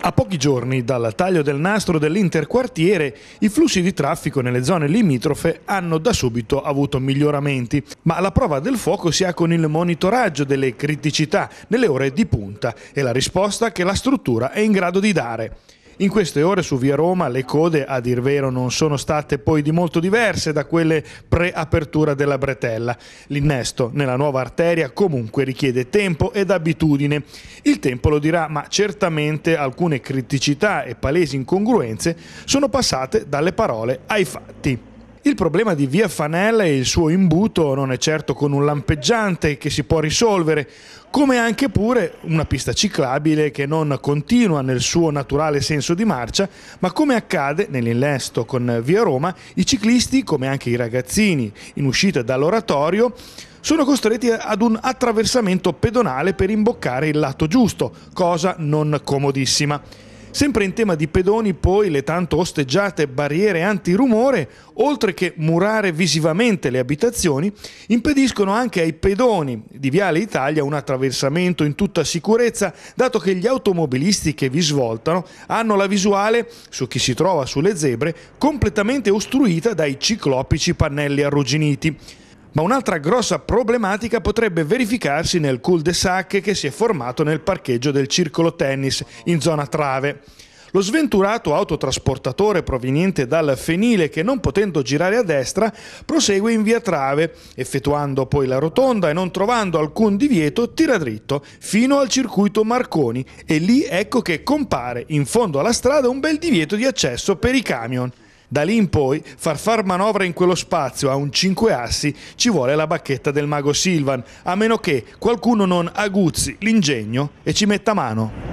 A pochi giorni dal taglio del nastro dell'interquartiere, i flussi di traffico nelle zone limitrofe hanno da subito avuto miglioramenti, ma la prova del fuoco si ha con il monitoraggio delle criticità nelle ore di punta e la risposta che la struttura è in grado di dare. In queste ore su via Roma le code, a dir vero, non sono state poi di molto diverse da quelle pre-apertura della bretella. L'innesto nella nuova arteria comunque richiede tempo ed abitudine. Il tempo lo dirà, ma certamente alcune criticità e palesi incongruenze sono passate dalle parole ai fatti. Il problema di via Fanella e il suo imbuto non è certo con un lampeggiante che si può risolvere, come anche pure una pista ciclabile che non continua nel suo naturale senso di marcia, ma come accade nell'inlesto con via Roma, i ciclisti, come anche i ragazzini in uscita dall'oratorio, sono costretti ad un attraversamento pedonale per imboccare il lato giusto, cosa non comodissima. Sempre in tema di pedoni, poi, le tanto osteggiate barriere antirumore, oltre che murare visivamente le abitazioni, impediscono anche ai pedoni di Viale Italia un attraversamento in tutta sicurezza, dato che gli automobilisti che vi svoltano hanno la visuale, su chi si trova sulle zebre, completamente ostruita dai ciclopici pannelli arrugginiti. Ma un'altra grossa problematica potrebbe verificarsi nel cul-de-sac che si è formato nel parcheggio del circolo tennis in zona Trave. Lo sventurato autotrasportatore proveniente dal Fenile che non potendo girare a destra prosegue in via Trave, effettuando poi la rotonda e non trovando alcun divieto tira dritto fino al circuito Marconi e lì ecco che compare in fondo alla strada un bel divieto di accesso per i camion. Da lì in poi far far manovra in quello spazio a un 5 assi ci vuole la bacchetta del mago Silvan, a meno che qualcuno non aguzzi l'ingegno e ci metta mano.